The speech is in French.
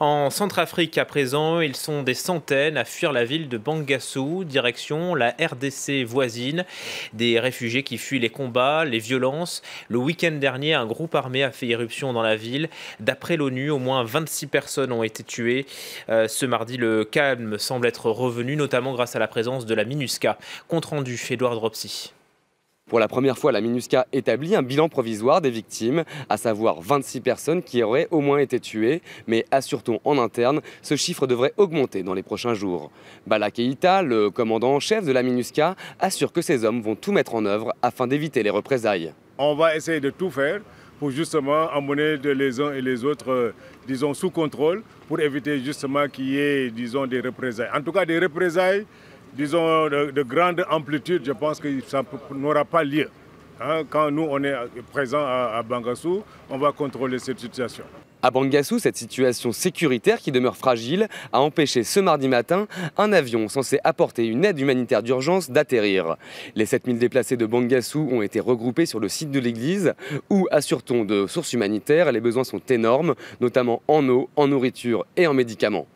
En Centrafrique à présent, ils sont des centaines à fuir la ville de Bangassou, direction la RDC voisine. Des réfugiés qui fuient les combats, les violences. Le week-end dernier, un groupe armé a fait irruption dans la ville. D'après l'ONU, au moins 26 personnes ont été tuées. Euh, ce mardi, le calme semble être revenu, notamment grâce à la présence de la MINUSCA. Compte rendu, Edouard Dropsy. Pour la première fois, la MINUSCA établit un bilan provisoire des victimes, à savoir 26 personnes qui auraient au moins été tuées, mais assure-t-on en interne, ce chiffre devrait augmenter dans les prochains jours. Bala le commandant en chef de la MINUSCA, assure que ces hommes vont tout mettre en œuvre afin d'éviter les représailles. On va essayer de tout faire pour justement de les uns et les autres, euh, disons, sous contrôle, pour éviter justement qu'il y ait, disons, des représailles. En tout cas, des représailles disons, de, grande amplitude, je pense que ça n'aura pas lieu. Hein, quand nous, on est euh, présent à, Bangassou, on va contrôler cette situation. À Bangassou, cette situation sécuritaire qui demeure fragile a empêché ce mardi matin un avion censé apporter une aide humanitaire d'urgence d'atterrir. Les 7000 déplacés de Bangassou ont été regroupés sur le site de l'église où, assure-t-on de sources humanitaires, les besoins sont énormes, notamment en eau, en nourriture et en médicaments.